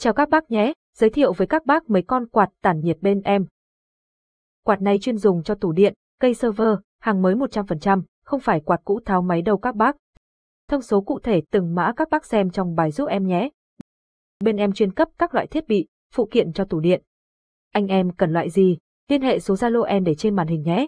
Chào các bác nhé, giới thiệu với các bác mấy con quạt tản nhiệt bên em. Quạt này chuyên dùng cho tủ điện, cây server, hàng mới 100%, không phải quạt cũ tháo máy đâu các bác. Thông số cụ thể từng mã các bác xem trong bài giúp em nhé. Bên em chuyên cấp các loại thiết bị, phụ kiện cho tủ điện. Anh em cần loại gì, liên hệ số Zalo em để trên màn hình nhé.